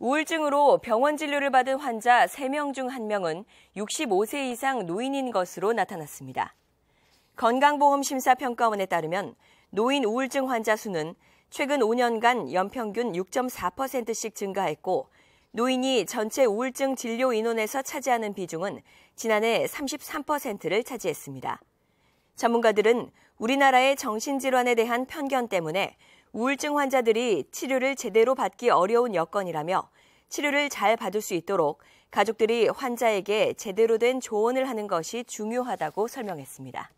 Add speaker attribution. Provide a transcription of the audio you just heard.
Speaker 1: 우울증으로 병원 진료를 받은 환자 3명 중 1명은 65세 이상 노인인 것으로 나타났습니다. 건강보험심사평가원에 따르면 노인 우울증 환자 수는 최근 5년간 연평균 6.4%씩 증가했고 노인이 전체 우울증 진료 인원에서 차지하는 비중은 지난해 33%를 차지했습니다. 전문가들은 우리나라의 정신질환에 대한 편견 때문에 우울증 환자들이 치료를 제대로 받기 어려운 여건이라며 치료를 잘 받을 수 있도록 가족들이 환자에게 제대로 된 조언을 하는 것이 중요하다고 설명했습니다.